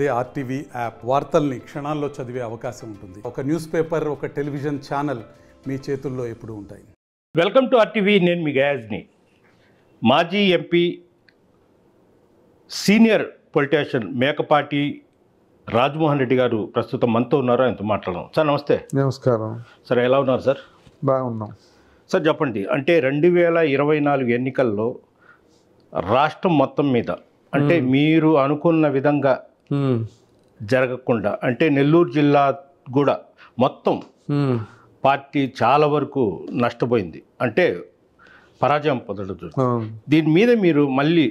అదే RTV app వార్తల్ని క్షణాల్లో చదివే అవకాశం ఉంటుంది ఒక న్యూస్ పేపర్ ఒక టెలివిజన్ ఛానల్ మీ చేతుల్లో ఎప్పుడు ఉంటాయి వెల్కమ్ టు ఆర్టీవీ నేను మీ గయాజ్ని మాజీ MP senior politician Mekapati Rajamohan Reddy గారు ప్రస్తుతం మనతో ఉన్నారు ఆయనతో మాట్లాడడం సార్ నమస్తే నమస్కారం సార్ ఎలా ఉన్నారు సార్ బాగున్నాం సార్ చెప్పండి అంటే రెండు వేల ఇరవై నాలుగు ఎన్నికల్లో రాష్ట్రం మొత్తం మీద అంటే మీరు అనుకున్న విధంగా జరగకుండా అంటే నెల్లూరు జిల్లా కూడా మొత్తం పార్టీ చాలా వరకు నష్టపోయింది అంటే పరాజయం పొందడం దీని మీద మీరు మళ్ళీ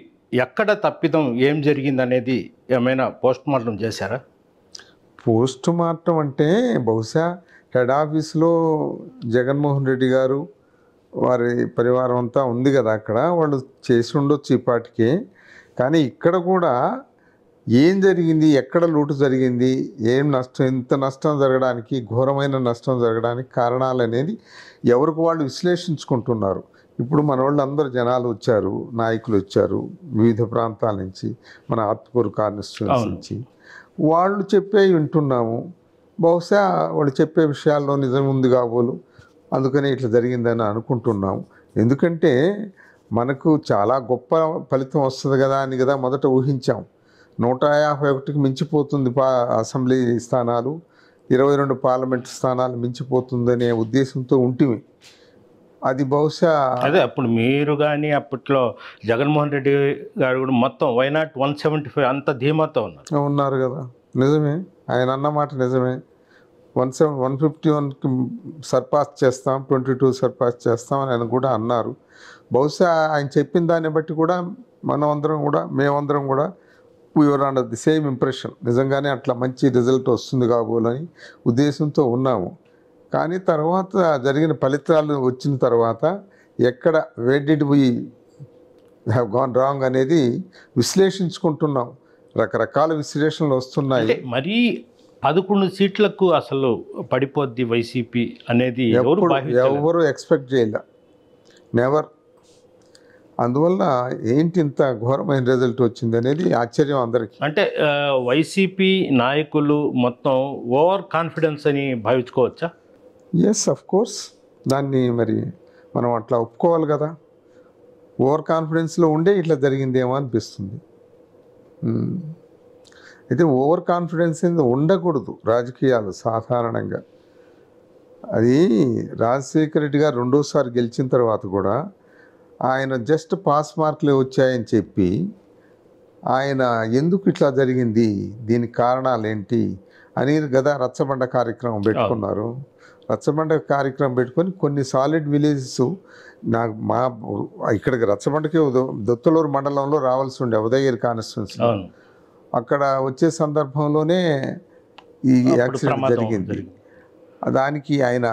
ఎక్కడ తప్పిదం ఏం జరిగింది అనేది ఏమైనా పోస్ట్ మార్టం చేశారా పోస్ట్ మార్టం అంటే బహుశా హెడ్ ఆఫీస్లో జగన్మోహన్ రెడ్డి గారు వారి పరివారం అంతా ఉంది కదా అక్కడ వాళ్ళు చేసి ఉండొచ్చు ఇప్పటికే కానీ ఇక్కడ కూడా ఏం జరిగింది ఎక్కడ లోటు జరిగింది ఏం నష్టం ఎంత నష్టం జరగడానికి ఘోరమైన నష్టం జరగడానికి కారణాలు అనేది ఎవరికి వాళ్ళు విశ్లేషించుకుంటున్నారు ఇప్పుడు మన వాళ్ళందరూ జనాలు వచ్చారు నాయకులు వచ్చారు వివిధ ప్రాంతాల నుంచి మన ఆత్మకూరు కాన్స్టిట్యూన్స్ నుంచి వాళ్ళు చెప్పే వింటున్నాము బహుశా వాళ్ళు చెప్పే విషయాల్లో నిజం ఉంది కాబోలు అందుకని ఇట్లా జరిగిందని అనుకుంటున్నాము ఎందుకంటే మనకు చాలా గొప్ప ఫలితం వస్తుంది కదా అని కదా మొదట ఊహించాము నూట యాభై ఒకటికి మించిపోతుంది పా అసెంబ్లీ స్థానాలు ఇరవై రెండు పార్లమెంట్ స్థానాలు మించిపోతుందనే ఉద్దేశంతో ఉంటివి అది బహుశా అదే అప్పుడు మీరు కానీ అప్పట్లో జగన్మోహన్ రెడ్డి గారు కూడా మొత్తం వైనాట్ వన్ సెవెంటీ ఫైవ్ అంత ధీమాతో ఉన్నారు ఉన్నారు కదా నిజమే ఆయన అన్నమాట నిజమే వన్ సెవెన్ వన్ ఫిఫ్టీ వన్కి సర్పాస్ చేస్తాం ట్వంటీ టూ సర్పాస్ చేస్తాం అని ఆయన కూడా అన్నారు బహుశా ఆయన చెప్పిన దాన్ని బట్టి కూడా మనం అందరం కూడా మేమందరం కూడా we are under the same impression నిజంగానే అట్లా మంచి రిజల్ట్ వస్తుంది కాబోలని ఉద్దేశంతో ఉన్నాము కానీ తర్వాత జరిగిన ఫలితాలు వచ్చిన తర్వాత ఎక్కడ where did we have gone wrong అనేది విశ్లేషించుకుంటున్నాం రకరకాల విశ్లేషణలు వస్తున్నాయి మరీ పదకొండు సీట్లకు అసలు పడిపోద్ది వైసీపీ అనేది ఎవరు ఎక్స్పెక్ట్ చేయలే నెవర్ అందువల్ల ఏంటి ఇంత ఘోరమైన రిజల్ట్ వచ్చింది అనేది ఆశ్చర్యం అందరికీ అంటే వైసీపీ నాయకులు మొత్తం ఓవర్ కాన్ఫిడెన్స్ అని భావించుకోవచ్చా ఎస్ అఫ్ కోర్స్ దాన్ని మరి మనం అట్లా ఒప్పుకోవాలి కదా ఓవర్ కాన్ఫిడెన్స్లో ఉండే ఇట్లా జరిగిందేమో అనిపిస్తుంది అయితే ఓవర్ కాన్ఫిడెన్స్ అనేది ఉండకూడదు రాజకీయాలు సాధారణంగా అది రాజశేఖర రెడ్డి గారు రెండోసారి గెలిచిన తర్వాత కూడా ఆయన జస్ట్ పాస్ మార్కులే వచ్చాయని చెప్పి ఆయన ఎందుకు ఇట్లా జరిగింది దీని కారణాలు ఏంటి అని కదా రచ్చబండ కార్యక్రమం పెట్టుకున్నారు రచ్చబండ కార్యక్రమం పెట్టుకొని కొన్ని సాలిడ్ విలేజెస్ నాకు మా ఇక్కడికి రచ్చబండకే దొత్తలూరు మండలంలో రావాల్సి ఉండే ఉదయగిరి కానిస్టెన్స్ అక్కడ వచ్చే సందర్భంలోనే ఈ యాక్సిడెంట్ జరిగింది దానికి ఆయన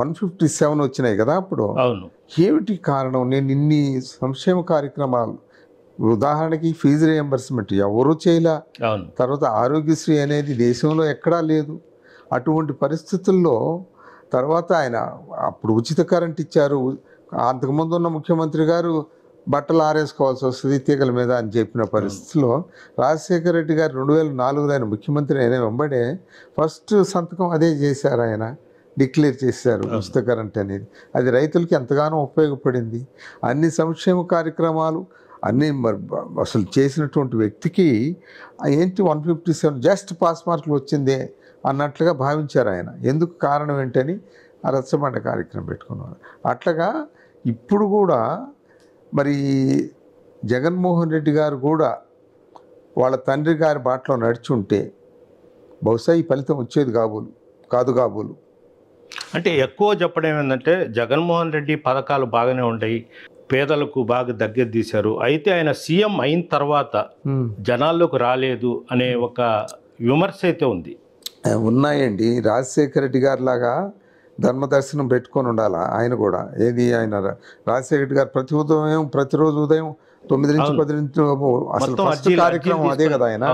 వన్ ఫిఫ్టీ సెవెన్ వచ్చినాయి కదా అప్పుడు ఏమిటి కారణం నేను ఇన్ని సంక్షేమ కార్యక్రమాలు ఉదాహరణకి ఫీజు రియంబర్స్మెంట్ ఎవరు చేయలే తర్వాత ఆరోగ్యశ్రీ అనేది దేశంలో ఎక్కడా లేదు అటువంటి పరిస్థితుల్లో తర్వాత ఆయన అప్పుడు ఉచిత కరెంట్ ఇచ్చారు అంతకుముందు ఉన్న ముఖ్యమంత్రి గారు బట్టలు ఆరేసుకోవాల్సి వస్తుంది తీగల మీద అని చెప్పిన పరిస్థితిలో రాజశేఖర రెడ్డి గారు రెండు వేల నాలుగులో ఆయన ముఖ్యమంత్రి అయిన వెంబడే ఫస్ట్ సంతకం అదే చేశారు ఆయన డిక్లేర్ చేశారు ఉచిత కరెంట్ అనేది అది రైతులకి ఎంతగానో ఉపయోగపడింది అన్ని సంక్షేమ కార్యక్రమాలు అన్నీ మరి అసలు చేసినటువంటి వ్యక్తికి ఏంటి one fifty seven just pass మార్కులు వచ్చిందే అన్నట్లుగా భావించారు ఆయన ఎందుకు కారణం ఏంటని ఆ రచ్చబండ కార్యక్రమం పెట్టుకున్నారు అట్లాగా ఇప్పుడు కూడా మరి జగన్మోహన్ రెడ్డి గారు కూడా వాళ్ళ తండ్రి గారి బాటలో నడిచుంటే బహుశా ఈ ఫలితం వచ్చేది కాబోలు కాదు కాబోలు అంటే ఎక్కువ చెప్పడం ఏంటంటే జగన్మోహన్ రెడ్డి పథకాలు బాగానే ఉంటాయి పేదలకు బాగా దగ్గర తీశారు అయితే ఆయన సీఎం అయిన తర్వాత జనాల్లోకి రాలేదు అనే ఒక విమర్శ అయితే ఉంది ఉన్నాయండి రాజశేఖర రెడ్డి గారి లాగా ధర్మదర్శనం పెట్టుకొని ఉండాలా ఆయన కూడా ఏది ఆయన రాజశేఖర రెడ్డి గారు ప్రతి ఉదయం ప్రతిరోజు ఉదయం తొమ్మిది నుంచి పది నుంచి అసలు ఫస్ట్ కార్యక్రమం అదే కదా ఆయన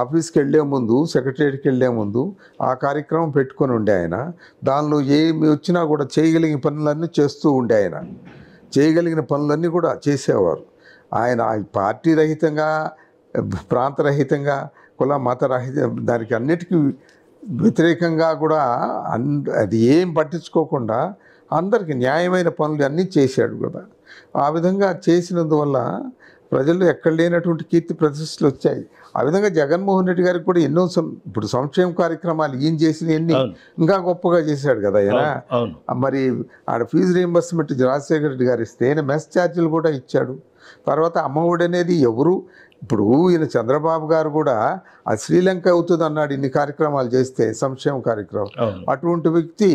ఆఫీస్కి వెళ్ళే ముందు సెక్రటరీకి వెళ్ళే ముందు ఆ కార్యక్రమం పెట్టుకొని ఉండే ఆయన దానిలో ఏమి వచ్చినా కూడా చేయగలిగిన పనులన్నీ చేస్తూ ఉండే ఆయన చేయగలిగిన పనులన్నీ కూడా చేసేవారు ఆయన పార్టీ రహితంగా ప్రాంతరహితంగా కుల మత రహిత దానికి అన్నిటికీ వ్యతిరేకంగా కూడా అన్ అది ఏం పట్టించుకోకుండా అందరికీ న్యాయమైన పనులు అన్నీ చేశాడు కదా ఆ విధంగా చేసినందువల్ల ప్రజల్లో ఎక్కడ లేనటువంటి కీర్తి ప్రతిష్టలు వచ్చాయి ఆ విధంగా జగన్మోహన్ రెడ్డి గారికి కూడా ఎన్నో ఇప్పుడు సంక్షేమ కార్యక్రమాలు ఏం చేసిన ఎన్ని ఇంకా గొప్పగా చేశాడు కదా ఆయన మరి ఆడ ఫీజు రీఎంబర్స్మెంట్ రాజశేఖర రెడ్డి గారు ఇస్తే ఆయన మెస్ ఛార్జీలు కూడా ఇచ్చాడు తర్వాత అమ్మఒడి అనేది ఎవరు ఇప్పుడు ఈయన చంద్రబాబు గారు కూడా ఆ శ్రీలంక అవుతుంది అన్నాడు ఇన్ని కార్యక్రమాలు చేస్తే సంక్షేమ కార్యక్రమం అటువంటి వ్యక్తి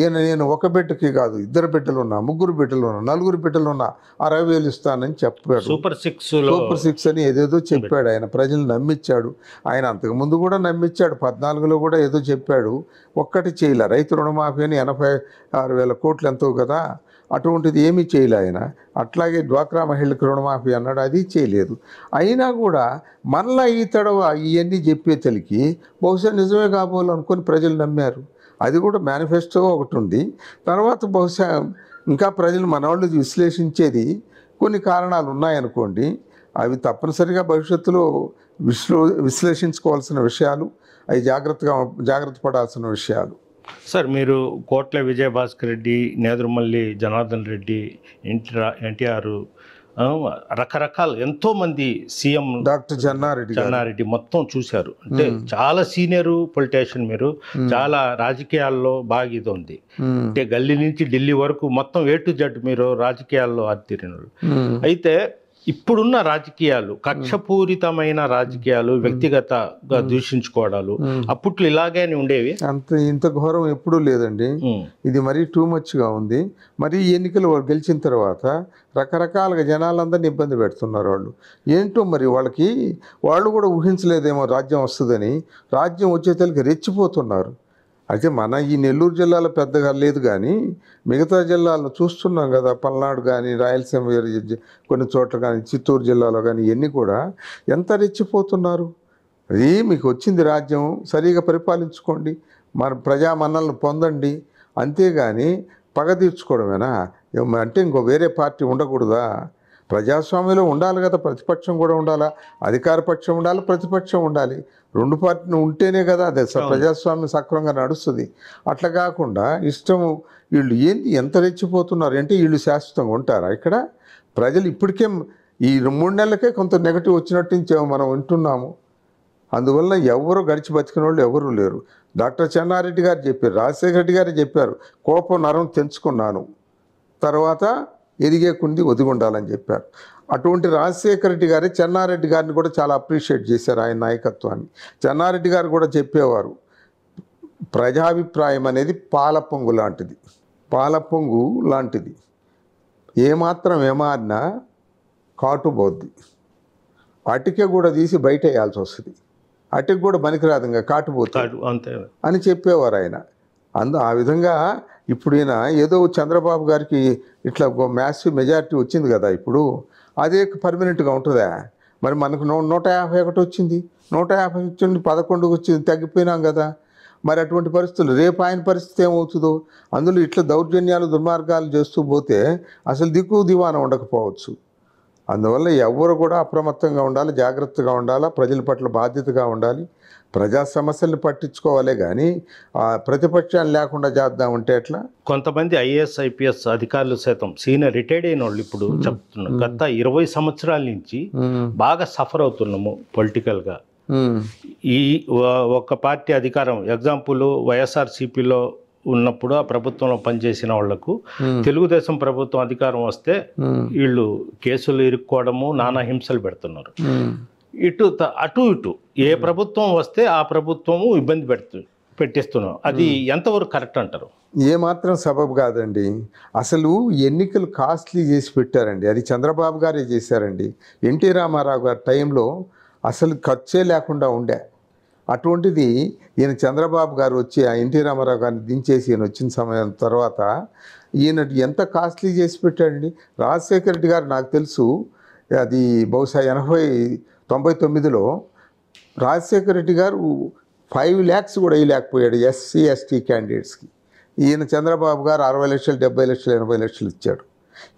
ఈయన నేను ఒక బిడ్డకి కాదు ఇద్దరు బిడ్డలు ఉన్నా ముగ్గురు బిడ్డలు ఉన్నా నలుగురు బిడ్డలు ఉన్నా అరవై వేలు ఇస్తానని చెప్పాడు సూపర్ సిక్స్ సూపర్ సిక్స్ అని ఏదేదో చెప్పాడు ఆయన ప్రజలు నమ్మించాడు ఆయన అంతకుముందు కూడా నమ్మించాడు పద్నాలుగులో కూడా ఏదో చెప్పాడు ఒక్కటి చేయలే రైతు రుణమాఫీ అని ఎనభై ఆరు వేల కోట్లు ఎంతో కదా అటువంటిది ఏమీ చేయలే ఆయన అట్లాగే డ్వాక్రా మహిళలకు రుణమాఫీ అన్నాడు అది చేయలేదు అయినా కూడా మళ్ళా ఈ తడవ ఇవన్నీ తలికి బహుశా నిజమే కాబోలు అనుకొని ప్రజలు నమ్మారు అది కూడా మేనిఫెస్టో ఒకటి ఉంది తర్వాత బహుశా ఇంకా ప్రజలు మన విశ్లేషించేది కొన్ని కారణాలు ఉన్నాయనుకోండి అవి తప్పనిసరిగా భవిష్యత్తులో విశ్లో విశ్లేషించుకోవాల్సిన విషయాలు అవి జాగ్రత్తగా జాగ్రత్త పడాల్సిన విషయాలు సార్ మీరు కోట్ల విజయభాస్కర్ రెడ్డి నేదురుమల్లి జనార్దన్ రెడ్డి ఎన్టీఆర్ ఎన్టీఆర్ రకరకాల ఎంతో మంది సీఎం డాక్టర్ జన్నారెడ్డి జన్నారెడ్డి మొత్తం చూశారు అంటే చాలా సీనియర్ పొలిటీషియన్ మీరు చాలా రాజకీయాల్లో బాగా ఇది ఉంది అంటే గల్లీ నుంచి ఢిల్లీ వరకు మొత్తం ఏ టు జడ్ మీరు రాజకీయాల్లో అతిరినోళ్ళు అయితే ఇప్పుడున్న రాజకీయాలు కక్షపూరితమైన రాజకీయాలు వ్యక్తిగత దూషించుకోవడాలు అప్పట్లో ఇలాగే ఉండేవి అంత ఇంత ఘోరం ఎప్పుడూ లేదండి ఇది మరీ టూ మచ్గా ఉంది మరి ఎన్నికలు గెలిచిన తర్వాత రకరకాలుగా జనాలందరినీ ఇబ్బంది పెడుతున్నారు వాళ్ళు ఏంటో మరి వాళ్ళకి వాళ్ళు కూడా ఊహించలేదేమో రాజ్యం వస్తుందని రాజ్యం వచ్చేసరికి రెచ్చిపోతున్నారు అయితే మన ఈ నెల్లూరు జిల్లాలో పెద్దగా లేదు కానీ మిగతా జిల్లాలను చూస్తున్నాం కదా పల్నాడు కానీ రాయలసీమ కొన్ని చోట్ల కానీ చిత్తూరు జిల్లాలో కానీ ఇవన్నీ కూడా ఎంత రెచ్చిపోతున్నారు అది మీకు వచ్చింది రాజ్యం సరిగా పరిపాలించుకోండి మన ప్రజామన్నలను పొందండి అంతేగాని పగ తీర్చుకోవడమేనా అంటే ఇంకో వేరే పార్టీ ఉండకూడదా ప్రజాస్వామ్యంలో ఉండాలి కదా ప్రతిపక్షం కూడా ఉండాలా అధికారపక్షం ఉండాలి ప్రతిపక్షం ఉండాలి రెండు పార్టీలు ఉంటేనే కదా అదే ప్రజాస్వామ్యం సక్రమంగా నడుస్తుంది అట్లా కాకుండా ఇష్టం వీళ్ళు ఏంటి ఎంత రెచ్చిపోతున్నారు అంటే వీళ్ళు శాశ్వతంగా ఉంటారా ఇక్కడ ప్రజలు ఇప్పటికే ఈ మూడు నెలలకే కొంత నెగటివ్ వచ్చినట్టు మనం వింటున్నాము అందువల్ల ఎవరు గడిచి బతికిన వాళ్ళు ఎవరు లేరు డాక్టర్ చెన్నారెడ్డి గారు చెప్పారు రాజశేఖర రెడ్డి గారు చెప్పారు కోపం నరం తెంచుకున్నాను తర్వాత ఎదిగే కుంది ఒదిగి ఉండాలని చెప్పారు అటువంటి రాజశేఖర రెడ్డి గారే చెన్నారెడ్డి గారిని కూడా చాలా అప్రిషియేట్ చేశారు ఆయన నాయకత్వాన్ని చెన్నారెడ్డి గారు కూడా చెప్పేవారు ప్రజాభిప్రాయం అనేది పాలపొంగు లాంటిది పాలపొంగు లాంటిది ఏమాత్రం ఏమారినా కాటుబోద్ది అటికే కూడా తీసి బయట వేయాల్సి వస్తుంది అటికి కూడా పనికిరాదు ఇంకా కాటుపోతాడు అంతే అని చెప్పేవారు ఆయన అందు ఆ విధంగా ఇప్పుడు ఈయన ఏదో చంద్రబాబు గారికి ఇట్లా మ్యాథ్స్ మెజారిటీ వచ్చింది కదా ఇప్పుడు అదే పర్మనెంట్గా ఉంటుందా మరి మనకు నూ నూట యాభై ఒకటి వచ్చింది నూట యాభై నుంచి పదకొండుకు వచ్చింది తగ్గిపోయినాం కదా మరి అటువంటి పరిస్థితులు రేపు ఆయన పరిస్థితి ఏమవుతుందో అందులో ఇట్లా దౌర్జన్యాలు దుర్మార్గాలు చేస్తూ పోతే అసలు దిక్కు దివాన ఉండకపోవచ్చు అందువల్ల ఎవరు కూడా అప్రమత్తంగా ఉండాలి జాగ్రత్తగా ఉండాలి ప్రజల పట్ల బాధ్యతగా ఉండాలి ప్రజా సమస్యలు పట్టించుకోవాలి కానీ ప్రతిపక్షాలు లేకుండా చేద్దాం అంటే ఎట్లా కొంతమంది ఐఏఎస్ ఐపీఎస్ అధికారులు సైతం సీనియర్ రిటైర్డ్ అయిన వాళ్ళు ఇప్పుడు చెప్తున్నారు గత ఇరవై సంవత్సరాల నుంచి బాగా సఫర్ అవుతున్నాము పొలిటికల్గా ఈ ఒక పార్టీ అధికారం ఎగ్జాంపుల్ వైఎస్ఆర్సీపీలో ఉన్నప్పుడు ఆ ప్రభుత్వంలో పనిచేసిన వాళ్లకు తెలుగుదేశం ప్రభుత్వం అధికారం వస్తే వీళ్ళు కేసులు ఇరుక్కోవడము నానా హింసలు పెడుతున్నారు ఇటు అటు ఇటు ఏ hmm. ప్రభుత్వం వస్తే ఆ ప్రభుత్వము ఇబ్బంది పెడుతుంది పెట్టిస్తున్నాం అది hmm. ఎంతవరకు కరెక్ట్ అంటారు ఏమాత్రం సబబు కాదండి అసలు ఎన్నికలు కాస్ట్లీ చేసి పెట్టారండి అది చంద్రబాబు గారే చేశారండి ఎన్టీ రామారావు గారి టైంలో అసలు ఖర్చే లేకుండా ఉండే అటువంటిది ఈయన చంద్రబాబు గారు వచ్చి ఆ ఎన్టీ రామారావు గారిని దించేసి ఈయన వచ్చిన సమయం తర్వాత ఈయన ఎంత కాస్ట్లీ చేసి పెట్టాడండి రాజశేఖర రెడ్డి గారు నాకు తెలుసు అది బహుశా ఎనభై తొంభై తొమ్మిదిలో రాజశేఖర రెడ్డి గారు ఫైవ్ ల్యాక్స్ కూడా వేయలేకపోయాడు ఎస్సీ ఎస్టీ క్యాండిడేట్స్కి ఈయన చంద్రబాబు గారు అరవై లక్షలు డెబ్బై లక్షలు ఎనభై లక్షలు ఇచ్చాడు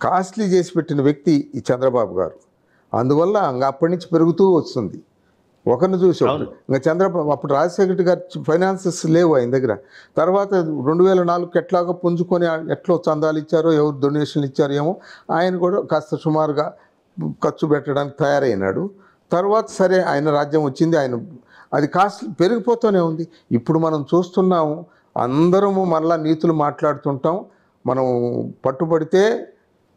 కాస్ట్లీ చేసి పెట్టిన వ్యక్తి ఈ చంద్రబాబు గారు అందువల్ల ఇంకా అప్పటి నుంచి పెరుగుతూ వస్తుంది ఒకరిని చూసి ఇంకా చంద్రబాబు అప్పుడు రాజశేఖర రెడ్డి గారు ఫైనాన్సెస్ లేవు ఆయన దగ్గర తర్వాత రెండు వేల నాలుగు ఎట్లాగో పుంజుకొని ఎట్లో చందాలు ఇచ్చారో ఎవరు డొనేషన్లు ఇచ్చారో ఏమో ఆయన కూడా కాస్త సుమారుగా ఖర్చు పెట్టడానికి తయారైనాడు తర్వాత సరే ఆయన రాజ్యం వచ్చింది ఆయన అది కాస్ట్ పెరిగిపోతూనే ఉంది ఇప్పుడు మనం చూస్తున్నాము అందరము మళ్ళా నీతులు మాట్లాడుతుంటాం మనం పట్టుబడితే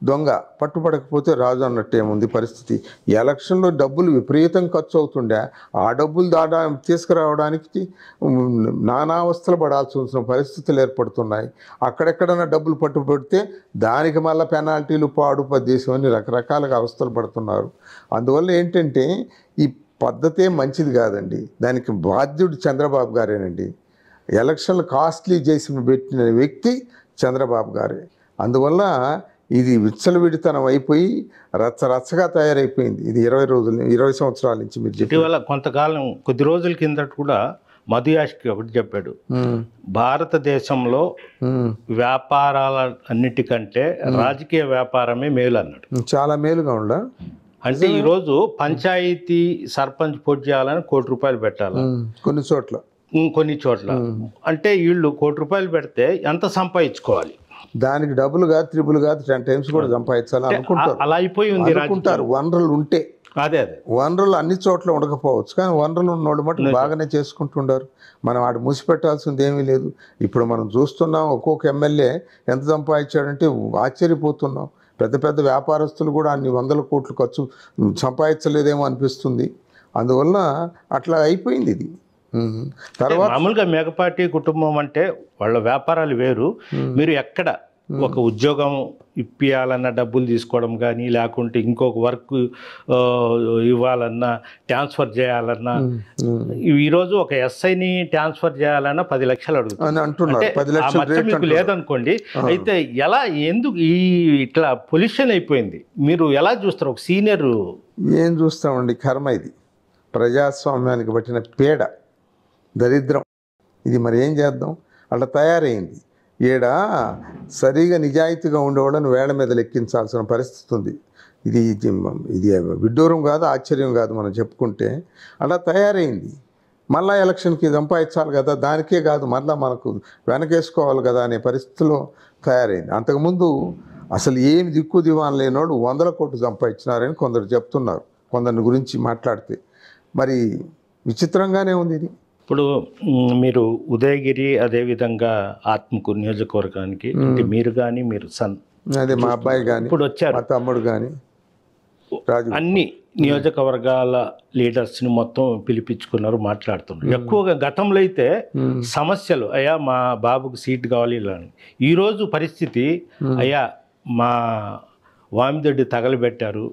దొంగ పట్టుపడకపోతే రాజు అన్నట్టు ఏముంది పరిస్థితి ఎలక్షన్లో డబ్బులు విపరీతం ఖర్చు అవుతుండే ఆ డబ్బులు దాడా తీసుకురావడానికి నానావస్థలు పడాల్సిన పరిస్థితులు ఏర్పడుతున్నాయి అక్కడెక్కడన్నా డబ్బులు పట్టుబడితే దానికి మళ్ళీ పెనాల్టీలు పాడు పద్దేశం అని రకరకాలుగా అవస్థలు పడుతున్నారు అందువల్ల ఏంటంటే ఈ పద్ధతే మంచిది కాదండి దానికి బాధ్యుడు చంద్రబాబు గారేనండి ఎలక్షన్లు కాస్ట్లీ చేసి పెట్టిన వ్యక్తి చంద్రబాబు గారే అందువల్ల ఇది విచ్చలవిడితనం అయిపోయి రచ్చ రచ్చగా తయారైపోయింది ఇది ఇరవై రోజుల ఇరవై సంవత్సరాల నుంచి మీరు ఇటీవల కొంతకాలం కొద్ది రోజుల కిందట కూడా మధుయాష్కి ఒకటి చెప్పాడు భారతదేశంలో వ్యాపారాల అన్నిటికంటే రాజకీయ వ్యాపారమే మేలు అన్నాడు చాలా మేలుగా ఉండ అంటే ఈరోజు పంచాయతీ సర్పంచ్ పోటీ చేయాలని కోటి రూపాయలు పెట్టాలి కొన్ని చోట్ల కొన్ని చోట్ల అంటే వీళ్ళు కోటి రూపాయలు పెడితే ఎంత సంపాదించుకోవాలి దానికి డబుల్ కాదు త్రిపుల్ కాదు టెన్ టైమ్స్ కూడా సంపాదించాలి అనుకుంటారు అలా అయిపోయింది అనుకుంటారు వనరులు ఉంటే అదే అదే వనరులు అన్ని చోట్ల ఉండకపోవచ్చు కానీ వనరులు ఉన్నోళ్ళు మటు బాగానే చేసుకుంటుండారు మనం ఆడు మూసిపెట్టాల్సింది ఏమీ లేదు ఇప్పుడు మనం చూస్తున్నాం ఒక్కొక్క ఎమ్మెల్యే ఎంత సంపాదించాడంటే ఆశ్చర్యపోతున్నాం పెద్ద పెద్ద వ్యాపారస్తులు కూడా అన్ని వందల కోట్లు ఖర్చు సంపాదించలేదేమో అనిపిస్తుంది అందువల్ల అట్లా అయిపోయింది ఇది తర్వాత మామూలుగా మేకపాటి కుటుంబం అంటే వాళ్ళ వ్యాపారాలు వేరు మీరు ఎక్కడ ఒక ఉద్యోగం ఇప్పియాలన్న డబ్బులు తీసుకోవడం కానీ లేకుంటే ఇంకొక వర్క్ ఇవ్వాలన్నా ట్రాన్స్ఫర్ చేయాలన్నా ఈరోజు ఒక ఎస్ఐని ట్రాన్స్ఫర్ చేయాలన్నా పది లక్షలు అడుగుతున్నారు మీకు లేదనుకోండి అయితే ఎలా ఎందుకు ఈ ఇట్లా పొల్యూషన్ అయిపోయింది మీరు ఎలా చూస్తారు ఒక సీనియర్ ఏం చూస్తామండి కర్మ ఇది ప్రజాస్వామ్యానికి పట్టిన పీడ దరిద్రం ఇది మరి ఏం చేద్దాం అట్లా తయారైంది ఈడ సరిగా నిజాయితీగా ఉండేవాళ్ళని వేళ మీద లెక్కించాల్సిన పరిస్థితి ఉంది ఇది ఇది విడ్డూరం కాదు ఆశ్చర్యం కాదు మనం చెప్పుకుంటే అలా తయారైంది మళ్ళా ఎలక్షన్కి సంపాదించాలి కదా దానికే కాదు మళ్ళీ మనకు వెనకేసుకోవాలి కదా అనే పరిస్థితిలో తయారైంది అంతకుముందు అసలు ఏమి దిక్కు దివాన్ లేనోడు వందల కోట్లు సంపాదించినారని కొందరు చెప్తున్నారు కొందరిని గురించి మాట్లాడితే మరి విచిత్రంగానే ఉంది ఇది ఇప్పుడు మీరు ఉదయగిరి అదేవిధంగా ఆత్మకు నియోజకవర్గానికి మీరు కానీ మీరు సన్ అదే మా అబ్బాయి కానీ ఇప్పుడు వచ్చారు మా తమ్ముడు కానీ అన్ని నియోజకవర్గాల లీడర్స్ని మొత్తం పిలిపించుకున్నారు మాట్లాడుతున్నారు ఎక్కువగా గతంలో అయితే సమస్యలు అయ్యా మా బాబుకు సీట్ కావాలి ఇలా ఈరోజు పరిస్థితి అయ్యా మా వామిదొడ్డి తగలబెట్టారు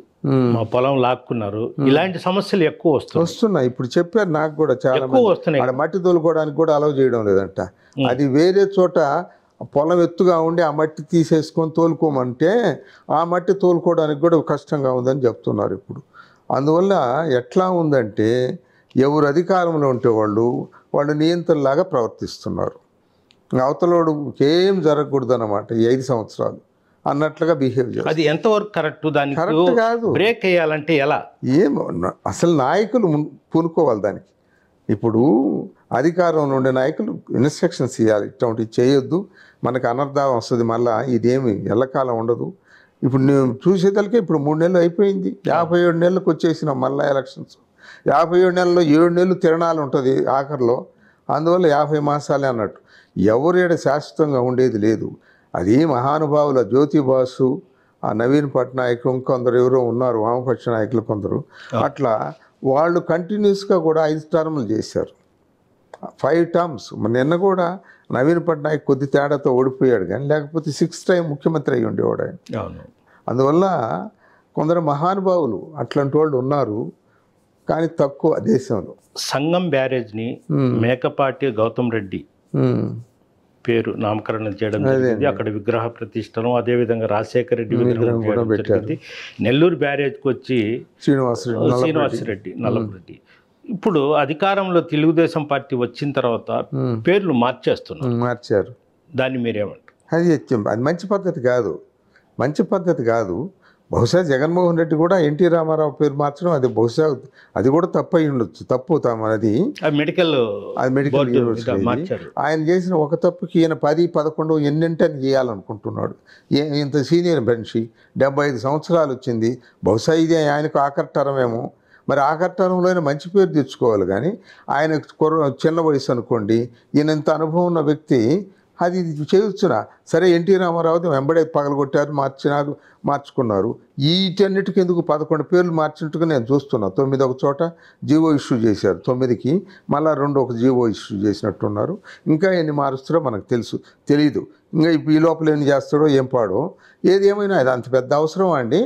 మా పొలం లాక్కున్నారు ఇలాంటి సమస్యలు ఎక్కువ వస్తాయి వస్తున్నాయి ఇప్పుడు చెప్పారు నాకు కూడా చాలా ఎక్కువ వస్తున్నాయి మట్టి తోలుకోవడానికి కూడా అలవ్ చేయడం లేదంట అది వేరే చోట పొలం ఎత్తుగా ఉండి ఆ మట్టి తీసేసుకొని తోలుకోమంటే ఆ మట్టి తోలుకోవడానికి కూడా కష్టంగా ఉందని చెప్తున్నారు ఇప్పుడు అందువల్ల ఎట్లా ఉందంటే ఎవరు అధికారంలో ఉంటే వాళ్ళు వాళ్ళు నియంత్రణలాగా ప్రవర్తిస్తున్నారు అవతలోడు ఏం జరగకూడదు అన్నమాట ఈ ఐదు సంవత్సరాలు అన్నట్లుగా బిహేవ్ చేస్తారు అది ఎంతవరకు కరెక్ట్ దానికి కాదు బ్రేక్ అయ్యాలంటే ఎలా ఏం అసలు నాయకులు పూనుకోవాలి దానికి ఇప్పుడు అధికారంలో ఉండే నాయకులు ఇన్స్ట్రక్షన్స్ ఇవ్వాలి ఇటువంటివి చేయొద్దు మనకు అనర్థం వస్తుంది మళ్ళీ ఇదేమి ఎల్లకాలం ఉండదు ఇప్పుడు నేను చూసేదలకే ఇప్పుడు మూడు నెలలు అయిపోయింది యాభై ఏడు నెలలకు వచ్చేసిన మళ్ళీ ఎలక్షన్స్ యాభై ఏడు నెలల్లో ఏడు నెలలు తిరణాలు ఉంటుంది ఆఖరిలో అందువల్ల యాభై మాసాలే అన్నట్టు ఎవరు ఏడ శాశ్వతంగా ఉండేది లేదు అది మహానుభావుల జ్యోతిబాసు ఆ నవీన్ పట్నాయక్ ఇంకొందరు ఎవరో ఉన్నారు వామపక్ష నాయకులు కొందరు అట్లా వాళ్ళు కంటిన్యూస్గా కూడా ఐదు టర్ములు చేశారు ఫైవ్ టర్మ్స్ నిన్న కూడా నవీన్ పట్నాయక్ కొద్ది తేడాతో ఓడిపోయాడు కానీ లేకపోతే సిక్స్ టైం ముఖ్యమంత్రి అయ్యి ఉండేవాడు ఆయన అందువల్ల కొందరు మహానుభావులు అట్లాంటి వాళ్ళు ఉన్నారు కానీ తక్కువ దేశంలో సంఘం బ్యారేజ్ని మేకపాటి గౌతమ్ రెడ్డి పేరు నామకరణం చేయడం జరిగింది అక్కడ విగ్రహ ప్రతిష్టనం అదేవిధంగా రాజశేఖర రెడ్డి విగ్రహం జరిగింది నెల్లూరు బ్యారేజ్కి వచ్చి శ్రీనివాసరెడ్డి శ్రీనివాసరెడ్డి నల్లపురెడ్డి ఇప్పుడు అధికారంలో తెలుగుదేశం పార్టీ వచ్చిన తర్వాత పేర్లు మార్చేస్తున్నారు మార్చారు దాన్ని మీరేమంటారు అది అది మంచి పద్ధతి కాదు మంచి పద్ధతి కాదు బహుశా జగన్మోహన్ రెడ్డి కూడా ఎన్టీ రామారావు పేరు మార్చడం అది బహుశా అది కూడా తప్పు అయి ఉండొచ్చు తప్పు అది మెడికల్ అది మెడికల్ యూనివర్సిటీ ఆయన చేసిన ఒక తప్పుకి ఈయన పది పదకొండు ఎన్నింటని చేయాలనుకుంటున్నాడు ఇంత సీనియర్ మనిషి డెబ్బై ఐదు సంవత్సరాలు వచ్చింది బహుశా ఇది ఆయనకు ఆకర్టరమేమో మరి ఆ కట్టడంలోనే మంచి పేరు తెచ్చుకోవాలి కానీ ఆయన చిన్న వయసు అనుకోండి ఈయన ఇంత అనుభవం ఉన్న వ్యక్తి అది ఇది చేయొచ్చునా సరే ఎన్టీ రామారావుని వెంబడే పగలగొట్టారు మార్చినారు మార్చుకున్నారు వీటన్నిటికి ఎందుకు పదకొండు పేర్లు మార్చినట్టుగా నేను చూస్తున్నా తొమ్మిది ఒక చోట జీవో ఇష్యూ చేశారు తొమ్మిదికి మళ్ళా రెండు ఒక జీవో ఇష్యూ చేసినట్టున్నారు ఇంకా ఎన్ని మారుస్తారో మనకు తెలుసు తెలియదు ఇంకా ఈ లోపల ఏం చేస్తాడో ఏం పాడో ఏది ఏమైనా అది అంత పెద్ద అవసరం అండి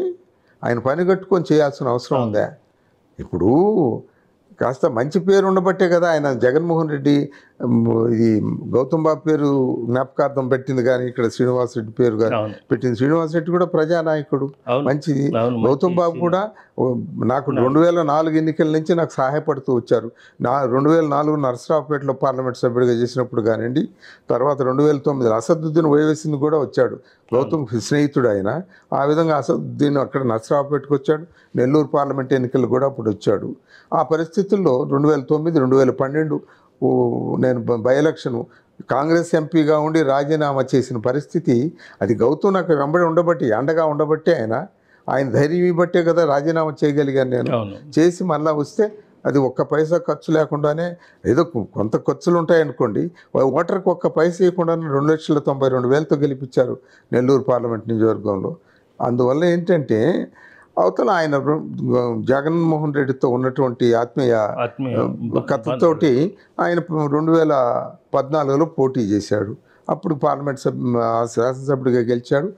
ఆయన పని కట్టుకొని చేయాల్సిన అవసరం ఉందా ఇప్పుడు కాస్త మంచి పేరు ఉండబట్టే కదా ఆయన జగన్మోహన్ రెడ్డి ఇది గౌతమ్ బాబు పేరు జ్ఞాపకార్థం పెట్టింది కానీ ఇక్కడ శ్రీనివాస్ రెడ్డి పేరు పెట్టింది శ్రీనివాస్ రెడ్డి కూడా ప్రజానాయకుడు మంచిది గౌతమ్ బాబు కూడా నాకు రెండు వేల నాలుగు ఎన్నికల నుంచి నాకు సహాయపడుతూ వచ్చారు నా రెండు వేల నాలుగు నరసరావుపేటలో పార్లమెంట్ సభ్యుడిగా చేసినప్పుడు కానివ్వండి తర్వాత రెండు వేల తొమ్మిది అసదుద్దీన్ వయవేసింది కూడా వచ్చాడు గౌతమ్ స్నేహితుడు ఆయన ఆ విధంగా అసదుద్దీన్ అక్కడ నరసరావుపేటకు వచ్చాడు నెల్లూరు పార్లమెంట్ ఎన్నికలు కూడా అప్పుడు వచ్చాడు ఆ పరిస్థితుల్లో రెండు వేల తొమ్మిది రెండు వేల పన్నెండు నేను బై ఎలక్షను కాంగ్రెస్ ఎంపీగా ఉండి రాజీనామా చేసిన పరిస్థితి అది గౌతమ్ నాకు వెంబడి ఉండబట్టి అండగా ఉండబట్టే ఆయన ఆయన ధైర్యం బట్టే కదా రాజీనామా చేయగలిగాను నేను చేసి మళ్ళా వస్తే అది ఒక్క పైసా ఖర్చు లేకుండానే ఏదో కొంత ఖర్చులు ఉంటాయనుకోండి ఓటర్కి ఒక్క పైసా ఇవ్వకుండానే రెండు లక్షల తొంభై రెండు వేలతో గెలిపించారు నెల్లూరు పార్లమెంట్ నియోజకవర్గంలో అందువల్ల ఏంటంటే అవతల ఆయన జగన్మోహన్ రెడ్డితో ఉన్నటువంటి ఆత్మీయ కథతోటి ఆయన రెండు వేల పద్నాలుగులో పోటీ చేశాడు అప్పుడు పార్లమెంట్ సభ్యు శాసనసభ్యుడిగా గెలిచాడు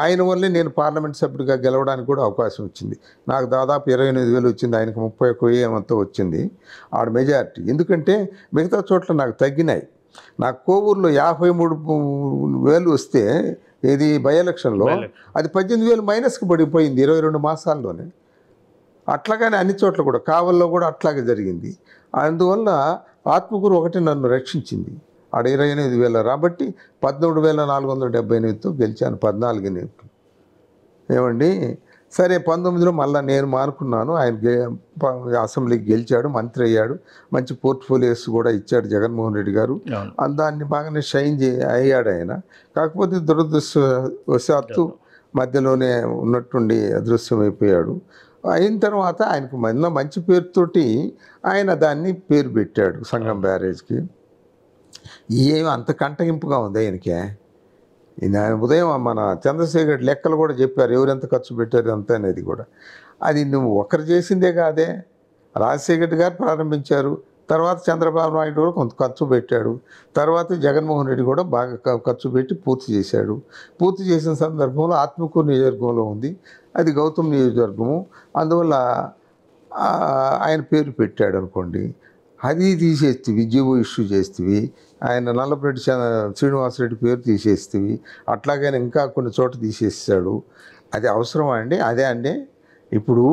ఆయన వల్లే నేను పార్లమెంట్ సభ్యుడిగా గెలవడానికి కూడా అవకాశం వచ్చింది నాకు దాదాపు ఇరవై ఎనిమిది వేలు వచ్చింది ఆయనకు ముప్పై ఒక్క ఏమంతా వచ్చింది ఆడ మెజారిటీ ఎందుకంటే మిగతా చోట్ల నాకు తగ్గినాయి నాకు కోవూరులో యాభై మూడు వేలు వస్తే ఏది బై ఎలక్షన్లో అది పద్దెనిమిది వేలు మైనస్కి పడిపోయింది ఇరవై రెండు మాసాల్లోనే అట్లాగానే అన్ని చోట్ల కూడా కావల్లో కూడా అట్లాగే జరిగింది అందువల్ల ఆత్మగురు ఒకటి నన్ను రక్షించింది ఆడ ఇరవై ఎనిమిది వేల రాబట్టి పద్మూడు వేల నాలుగు వందల డెబ్బై ఎనిమిదితో గెలిచాను పద్నాలుగు ఎనిమిది ఏమండి సరే పంతొమ్మిదిలో మళ్ళీ నేను మానుకున్నాను ఆయన అసెంబ్లీకి గెలిచాడు మంత్రి అయ్యాడు మంచి పోర్ట్ఫోలియోస్ కూడా ఇచ్చాడు జగన్మోహన్ రెడ్డి గారు దాన్ని బాగానే షైన్ అయ్యాడు ఆయన కాకపోతే దురదృష్టవశాత్తు మధ్యలోనే ఉన్నట్టుండి అదృశ్యమైపోయాడు అయిన తర్వాత ఆయనకు మంద మంచి పేరుతోటి ఆయన దాన్ని పేరు పెట్టాడు సంగం బ్యారేజ్కి ఏమి అంత కంటగింపుగా ఉంది ఆయనకే ఆయన ఉదయం మన చంద్రశేఖర్ లెక్కలు కూడా చెప్పారు ఎవరెంత ఖర్చు పెట్టారు ఎంత అనేది కూడా అది నువ్వు ఒకరు చేసిందే కాదే రాజశేఖర్ గారు ప్రారంభించారు తర్వాత చంద్రబాబు నాయుడు కూడా కొంత ఖర్చు పెట్టాడు తర్వాత జగన్మోహన్ రెడ్డి కూడా బాగా ఖర్చు పెట్టి పూర్తి చేశాడు పూర్తి చేసిన సందర్భంలో ఆత్మకూరు నియోజకవర్గంలో ఉంది అది గౌతమ్ నియోజకవర్గము అందువల్ల ఆయన పేరు పెట్టాడు అనుకోండి అది తీసేస్తివి జీవో ఇష్యూ చేస్తివి ఆయన నల్లపరెడ్డి శ్రీనివాసరెడ్డి పేరు తీసేస్తేవి అట్లాగైనా ఇంకా కొన్ని చోట్ల తీసేస్తాడు అది అవసరమా అండి అదే అండి ఇప్పుడు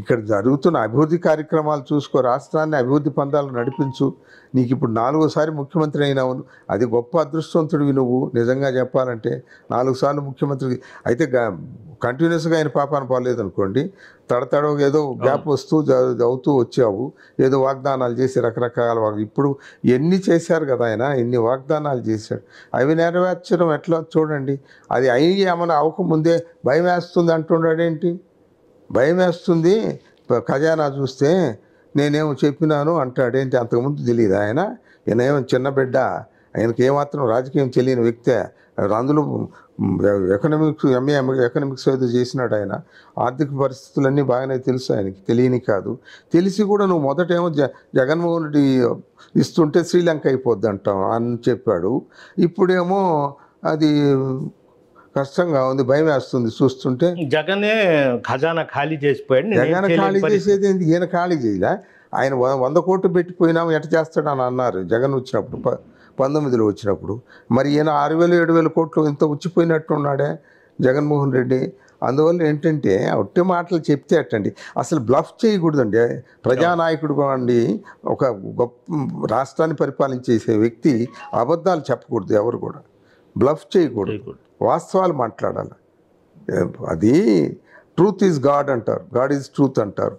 ఇక్కడ జరుగుతున్న అభివృద్ధి కార్యక్రమాలు చూసుకో రాష్ట్రాన్ని అభివృద్ధి పందాలు నడిపించు నీకు ఇప్పుడు నాలుగోసారి ముఖ్యమంత్రి ఉంది అది గొప్ప అదృష్టవంతుడివి నువ్వు నిజంగా చెప్పాలంటే నాలుగు సార్లు ముఖ్యమంత్రి అయితే కంటిన్యూస్గా ఆయన పాపాన పర్లేదు అనుకోండి తడతడ ఏదో గ్యాప్ వస్తూ అవుతూ వచ్చావు ఏదో వాగ్దానాలు చేసి రకరకాల ఇప్పుడు ఎన్ని చేశారు కదా ఆయన ఎన్ని వాగ్దానాలు చేశాడు అవి నెరవేర్చడం ఎట్లా చూడండి అది అయ్యి ఏమైనా అవకముందే భయం వేస్తుంది అంటున్నాడేంటి భయం వేస్తుంది ఖజానా చూస్తే నేనేమో చెప్పినాను అంటాడేంటి అంతకుముందు తెలియదు ఆయన ఈయనేమో చిన్న బిడ్డ ఆయనకి ఏమాత్రం రాజకీయం తెలియని వ్యక్తే అందులో ఎకనామిక్స్ ఎంఏ ఎకనామిక్స్ అయితే చేసినాడు ఆయన ఆర్థిక పరిస్థితులన్నీ బాగానే తెలుసు ఆయనకి తెలియని కాదు తెలిసి కూడా నువ్వు మొదటేమో జ జగన్మోహన్ రెడ్డి ఇస్తుంటే శ్రీలంక అయిపోద్ది అంటావు అని చెప్పాడు ఇప్పుడేమో అది కష్టంగా ఉంది భయం వేస్తుంది చూస్తుంటే జగనే ఖజానా ఖాళీ చేసిపోయాడు జగన్ ఖాళీ చేసేది ఈయన ఖాళీ చేయలే ఆయన వంద కోట్లు పెట్టిపోయినాము ఎట అని అన్నారు జగన్ వచ్చినప్పుడు పంతొమ్మిదిలో వచ్చినప్పుడు మరి ఈయన ఆరు వేలు ఏడు వేల కోట్లు ఇంత ఉన్నాడే జగన్మోహన్ రెడ్డి అందువల్ల ఏంటంటే ఒట్టి మాటలు చెప్తే అట్టండి అసలు బ్లఫ్ చేయకూడదండి ప్రజానాయకుడు అండి ఒక గొప్ప రాష్ట్రాన్ని పరిపాలించేసే వ్యక్తి అబద్ధాలు చెప్పకూడదు ఎవరు కూడా బ్లఫ్ చేయకూడదు వాస్తవాలు మాట్లాడాలి అది ట్రూత్ ఈజ్ గాడ్ అంటారు గాడ్ ఈజ్ ట్రూత్ అంటారు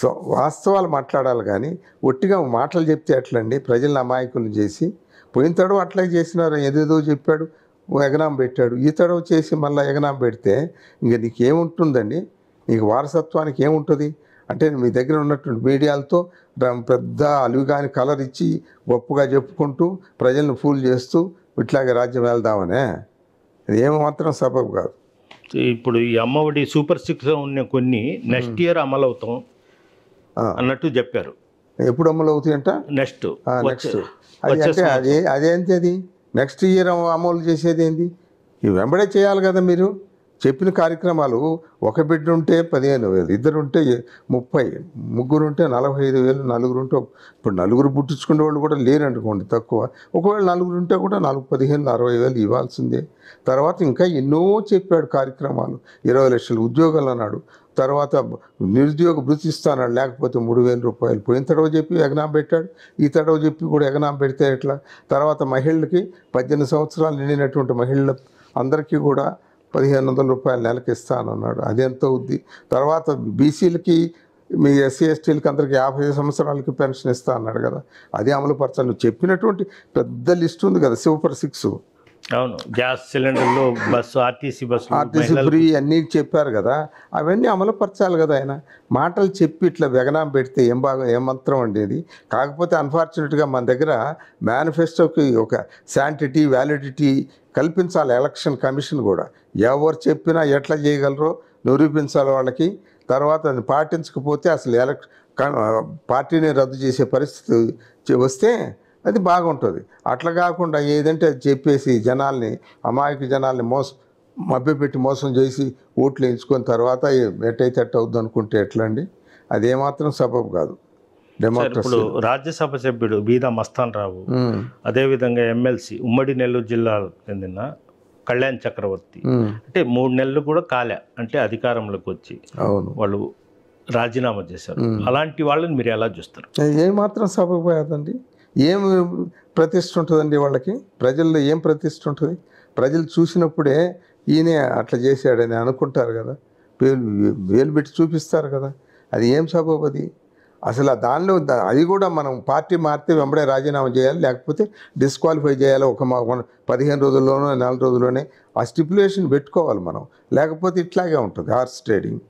సో వాస్తవాలు మాట్లాడాలి కానీ ఒట్టిగా మాటలు చెప్తే ఎట్లండి ప్రజలను అమాయకులు చేసి పోయిన తడవ అట్లా చేసినారు ఏదేదో చెప్పాడు ఎగనాం పెట్టాడు ఈ తడవ చేసి మళ్ళీ ఎగనాం పెడితే ఇంకా నీకు ఏముంటుందండి నీకు వారసత్వానికి ఏముంటుంది అంటే మీ దగ్గర ఉన్నటువంటి మీడియాలతో పెద్ద అలుగాని కలర్ ఇచ్చి గొప్పగా చెప్పుకుంటూ ప్రజలను ఫూల్ చేస్తూ ఇట్లాగే రాజ్యం వెళ్దామనే ఇది ఏమాత్రం సబబు కాదు ఇప్పుడు ఈ అమ్మఒడి సూపర్ సిక్స్ ఉన్న కొన్ని నెక్స్ట్ ఇయర్ అమలు అవుతాం అన్నట్టు చెప్పారు ఎప్పుడు అమలు అంట నెక్స్ట్ నెక్స్ట్ అది అంటే అదే అదేంటి అది నెక్స్ట్ ఇయర్ అమలు చేసేది ఏంటి ఇవి వెంబడే చేయాలి కదా మీరు చెప్పిన కార్యక్రమాలు ఒక బిడ్డ ఉంటే పదిహేను వేలు ఇద్దరుంటే ముప్పై ముగ్గురుంటే నలభై ఐదు వేలు నలుగురు ఉంటే ఇప్పుడు నలుగురు పుట్టించుకునే వాళ్ళు కూడా లేరనుకోండి తక్కువ ఒకవేళ నలుగురు ఉంటే కూడా నాలుగు పదిహేను అరవై వేలు ఇవ్వాల్సిందే తర్వాత ఇంకా ఎన్నో చెప్పాడు కార్యక్రమాలు ఇరవై లక్షలు ఉద్యోగాలు అన్నాడు తర్వాత నిరుద్యోగ భృతి లేకపోతే మూడు వేల రూపాయలు పోయిన తడవ చెప్పి ఎగనాం పెట్టాడు ఈ తడవ చెప్పి కూడా ఎగనాం పెడితే ఎట్లా తర్వాత మహిళలకి పద్దెనిమిది సంవత్సరాలు నిండినటువంటి మహిళల అందరికీ కూడా పదిహేను వందల రూపాయలు నెలకి ఇస్తానన్నాడు అదెంత ఉంది తర్వాత బీసీలకి మీ ఎస్సీ ఎస్టీలకి అందరికి యాభై సంవత్సరాలకి పెన్షన్ ఇస్తా అన్నాడు కదా అది అమలు పరచాలి నువ్వు చెప్పినటువంటి పెద్ద లిస్ట్ ఉంది కదా సూపర్ సిక్స్ అవును గ్యాస్ సిలిండర్లు bus RTC bus RTC free అన్నీ చెప్పారు కదా అవన్నీ అమలుపరచాలి కదా ఆయన మాటలు చెప్పి ఇట్లా వెగనాం పెడితే ఏం బాగా ఏమంతరం అండి కాకపోతే అన్ఫార్చునేట్గా మన దగ్గర మేనిఫెస్టోకి ఒక శాంటిటీ వ్యాలిడిటీ కల్పించాలి ఎలక్షన్ కమిషన్ కూడా ఎవరు చెప్పినా ఎట్లా చేయగలరో నిరూపించాలి వాళ్ళకి తర్వాత అది పాటించకపోతే అసలు ఎలక్ష పార్టీని రద్దు చేసే పరిస్థితి వస్తే అది బాగుంటుంది అట్లా కాకుండా ఏదంటే అది చెప్పేసి జనాల్ని అమాయక జనాల్ని మోసం మభ్యపెట్టి మోసం చేసి ఓట్లు ఎంచుకున్న తర్వాత ఎట్టయితే అట్ట అవుద్ది అనుకుంటే ఎట్లా అండి అదేమాత్రం సబబ్ కాదు ఇప్పుడు రాజ్యసభ సభ్యుడు బీదా మస్తాన్ రావు అదేవిధంగా ఎమ్మెల్సీ ఉమ్మడి నెల్లూరు జిల్లా చెందిన కళ్యాణ్ చక్రవర్తి అంటే మూడు నెలలు కూడా కాలే అంటే అధికారంలోకి వచ్చి అవును వాళ్ళు రాజీనామా చేశారు అలాంటి వాళ్ళని మీరు ఎలా చూస్తారు ఏమాత్రం సబబ్ పోయాదండి ఏం ప్రతిష్ట ఉంటుందండి వాళ్ళకి ప్రజల్లో ఏం ప్రతిష్ట ఉంటుంది ప్రజలు చూసినప్పుడే ఈయనే అట్లా చేశాడని అనుకుంటారు కదా వేలు వేలు పెట్టి చూపిస్తారు కదా అది ఏం సభాపతి అసలు దానిలో అది కూడా మనం పార్టీ మారితే వెంబడే రాజీనామా చేయాలి లేకపోతే డిస్క్వాలిఫై చేయాలి ఒక పదిహేను రోజుల్లోనో నెల రోజుల్లోనే ఆ స్టిపులేషన్ పెట్టుకోవాలి మనం లేకపోతే ఇట్లాగే ఉంటుంది హార్స్ ట్రేడింగ్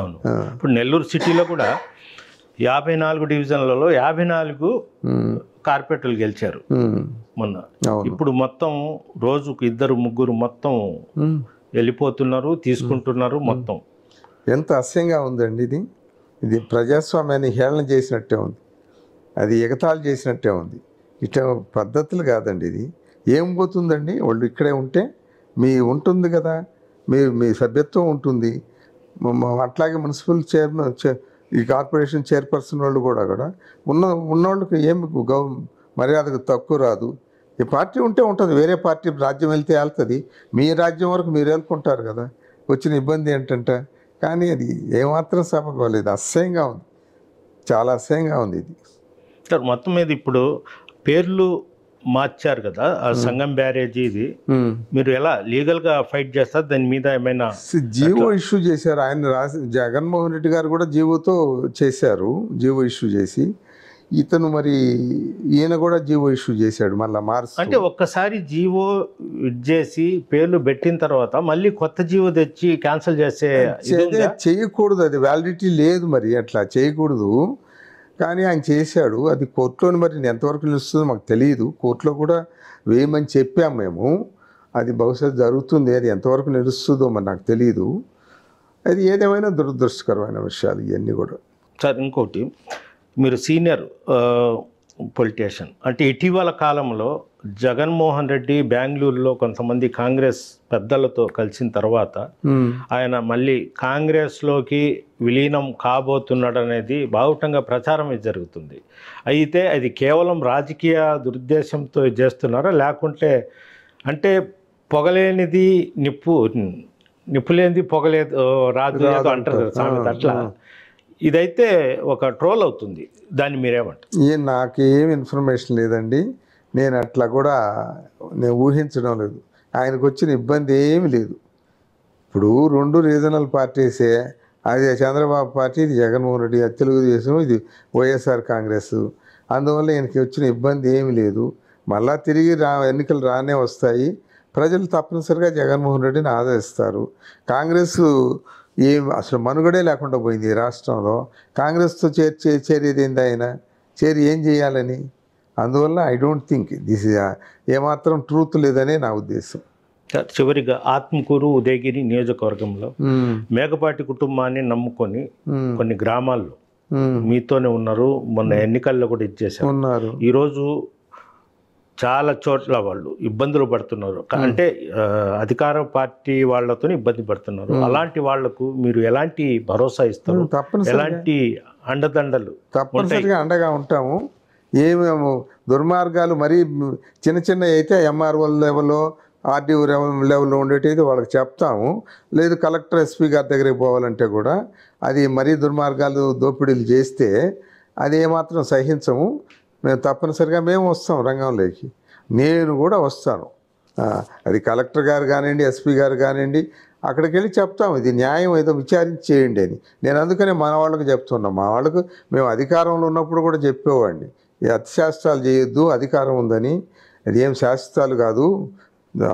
అవును ఇప్పుడు నెల్లూరు సిటీలో కూడా యాభై నాలుగు డివిజన్లలో యాభై నాలుగు కార్పొరేటర్లు గెలిచారు మొన్న ఇప్పుడు మొత్తం రోజుకు ఇద్దరు ముగ్గురు మొత్తం వెళ్ళిపోతున్నారు తీసుకుంటున్నారు మొత్తం ఎంత అస్యంగా ఉందండి ఇది ఇది ప్రజాస్వామ్యాన్ని హేళన చేసినట్టే ఉంది అది ఎగతాళి చేసినట్టే ఉంది ఇట్లా పద్ధతులు కాదండి ఇది ఏం పోతుందండి వాళ్ళు ఇక్కడే ఉంటే మీ ఉంటుంది కదా మీ మీ సభ్యత్వం ఉంటుంది అట్లాగే మున్సిపల్ చైర్మన్ ఈ కార్పొరేషన్ చైర్పర్సన్ వాళ్ళు కూడా కూడా ఉన్న ఉన్నవాళ్ళకి ఏమి గౌ మర్యాదకు తక్కువ రాదు ఈ పార్టీ ఉంటే ఉంటుంది వేరే పార్టీ రాజ్యం వెళ్తే వెళ్తుంది మీ రాజ్యం వరకు మీరు వెళ్ళుకుంటారు కదా వచ్చిన ఇబ్బంది ఏంటంటే కానీ అది ఏమాత్రం సమకూలేదు అసహ్యంగా ఉంది చాలా అసహ్యంగా ఉంది ఇది సార్ మొత్తం మీద ఇప్పుడు పేర్లు మార్చారు కదా ఆ సంఘం బ్యారేజ్ ఇది మీరు ఎలా లీగల్ గా ఫైట్ చేస్తారు దాని మీద ఏమైనా జీవో ఇష్యూ చేశారు ఆయన రాసి జగన్మోహన్ రెడ్డి గారు కూడా జీవోతో చేశారు జీవో ఇష్యూ చేసి ఇతను మరి ఈయన కూడా జీవో ఇష్యూ చేశాడు మళ్ళీ మార్స్ అంటే ఒక్కసారి జీవో చేసి పేర్లు పెట్టిన తర్వాత మళ్ళీ కొత్త జీవో తెచ్చి క్యాన్సిల్ చేసే చేయకూడదు అది వ్యాలిడిటీ లేదు మరి అట్లా చేయకూడదు కానీ ఆయన చేశాడు అది కోర్టులోని మరి నేను ఎంతవరకు నిలుస్తుందో మాకు తెలియదు కోర్టులో కూడా వేయమని చెప్పాము మేము అది బహుశా జరుగుతుంది అది ఎంతవరకు నిలుస్తుందో మరి నాకు తెలియదు అది ఏదేమైనా దురదృష్టకరమైన విషయాలు ఇవన్నీ కూడా సార్ ఇంకోటి మీరు సీనియర్ పొలిటీషియన్ అంటే ఇటీవల కాలంలో జగన్మోహన్ రెడ్డి బెంగళూరులో కొంతమంది కాంగ్రెస్ పెద్దలతో కలిసిన తర్వాత ఆయన మళ్ళీ కాంగ్రెస్లోకి విలీనం కాబోతున్నాడు అనేది బావుటంగా ప్రచారం జరుగుతుంది అయితే అది కేవలం రాజకీయ దురుద్దేశంతో చేస్తున్నారా లేకుంటే అంటే పొగలేనిది నిప్పు నిప్పులేనిది పొగలేదు రాదు అంటారు సామెత అట్లా ఇదైతే ఒక ట్రోల్ అవుతుంది దాన్ని మీరేమంటారు నాకేం ఇన్ఫర్మేషన్ లేదండి నేను అట్లా కూడా నేను ఊహించడం లేదు ఆయనకు వచ్చిన ఇబ్బంది ఏమీ లేదు ఇప్పుడు రెండు రీజనల్ పార్టీసే అది చంద్రబాబు పార్టీ ఇది జగన్మోహన్ రెడ్డి అది తెలుగుదేశం ఇది వైఎస్ఆర్ కాంగ్రెస్ అందువల్ల ఈయనకి వచ్చిన ఇబ్బంది ఏమీ లేదు మళ్ళా తిరిగి రా ఎన్నికలు రానే వస్తాయి ప్రజలు తప్పనిసరిగా జగన్మోహన్ రెడ్డిని ఆదరిస్తారు కాంగ్రెస్ ఏ అసలు మనుగడే లేకుండా పోయింది రాష్ట్రంలో కాంగ్రెస్తో చేర్చే చేరేది ఏంది ఆయన చేరి ఏం చేయాలని అందువల్ల ఐ డోంట్ థింక్ దిస్ ఏమాత్రం ట్రూత్ లేదనే నా ఉద్దేశం చివరిగా ఆత్మకూరు ఉదయగిరి నియోజకవర్గంలో hmm. మేకపాటి కుటుంబాన్ని నమ్ముకొని hmm. కొన్ని గ్రామాల్లో hmm. మీతోనే ఉన్నారు మొన్న ఎన్నికల్లో కూడా ఇచ్చేసారు ఉన్నారు ఈరోజు చాలా చోట్ల వాళ్ళు ఇబ్బందులు పడుతున్నారు అంటే అధికార పార్టీ వాళ్లతో ఇబ్బంది పడుతున్నారు అలాంటి వాళ్లకు మీరు ఎలాంటి భరోసా ఇస్తారు ఎలాంటి అండదండలు తప్పనిసరిగా అండగా ఉంటాము ఏమి దుర్మార్గాలు మరీ చిన్న చిన్న అయితే ఎంఆర్ఓ లెవెల్లో ఆర్డీఓ లెవెల్లో ఉండేటైతే వాళ్ళకి చెప్తాము లేదు కలెక్టర్ ఎస్పీ గారి దగ్గరికి పోవాలంటే కూడా అది మరీ దుర్మార్గాలు దోపిడీలు చేస్తే అది ఏమాత్రం సహించము మేము తప్పనిసరిగా మేము వస్తాం రంగంలోకి నేను కూడా వస్తాను అది కలెక్టర్ గారు కానివ్వండి ఎస్పీ గారు కానివ్వండి అక్కడికి వెళ్ళి చెప్తాము ఇది న్యాయం ఏదో విచారించి చేయండి అని నేను అందుకనే మన వాళ్ళకు చెప్తున్నాం మా వాళ్ళకు మేము అధికారంలో ఉన్నప్పుడు కూడా చెప్పేవాడిని అర్థశాస్త్రాలు చేయొద్దు అధికారం ఉందని అది ఏం శాస్త్రాలు కాదు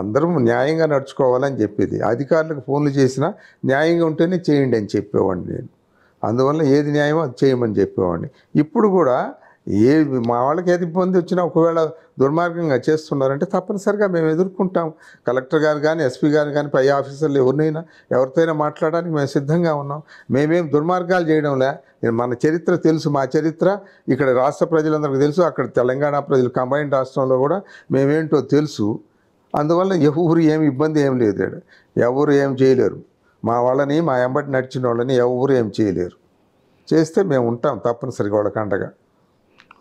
అందరం న్యాయంగా నడుచుకోవాలని చెప్పేది అధికారులకు ఫోన్లు చేసినా న్యాయంగా ఉంటేనే చేయండి అని చెప్పేవాడిని నేను అందువల్ల ఏది న్యాయమో అది చేయమని చెప్పేవాడిని ఇప్పుడు కూడా ఏ మా వాళ్ళకి ఏది ఇబ్బంది వచ్చినా ఒకవేళ దుర్మార్గంగా చేస్తున్నారంటే తప్పనిసరిగా మేము ఎదుర్కొంటాం కలెక్టర్ గారు కానీ ఎస్పీ గారు కానీ పై ఆఫీసర్లు ఎవరినైనా ఎవరితోనైనా మాట్లాడడానికి మేము సిద్ధంగా ఉన్నాం మేమేం దుర్మార్గాలు చేయడంలే మన చరిత్ర తెలుసు మా చరిత్ర ఇక్కడ రాష్ట్ర ప్రజలందరికీ తెలుసు అక్కడ తెలంగాణ ప్రజలు కంబైన్ రాష్ట్రంలో కూడా మేమేంటో తెలుసు అందువల్ల ఎవరు ఏమి ఇబ్బంది ఏం లేదు ఎవరు ఏం చేయలేరు మా వాళ్ళని మా ఎంబటి నడిచిన వాళ్ళని ఎవరు ఏం చేయలేరు చేస్తే మేము ఉంటాం తప్పనిసరిగా వాళ్ళకి అండగా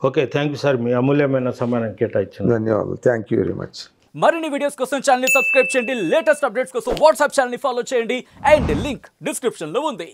ఓకే థ్యాంక్ యూ సార్ మీ అమూల్యమైన సమయాన్ని కేటాయించిన ధన్యవాదాలు థ్యాంక్ యూ వెరీ మచ్ మరిన్ని వీడియోస్ కోసం ఛానల్ని సబ్స్క్రైబ్ చేయండి లేటెస్ట్ అప్డేట్స్ కోసం వాట్సాప్ ఛానల్ని ఫాలో చేయండి అండ్ లింక్ డిస్క్రిప్షన్లో ఉంది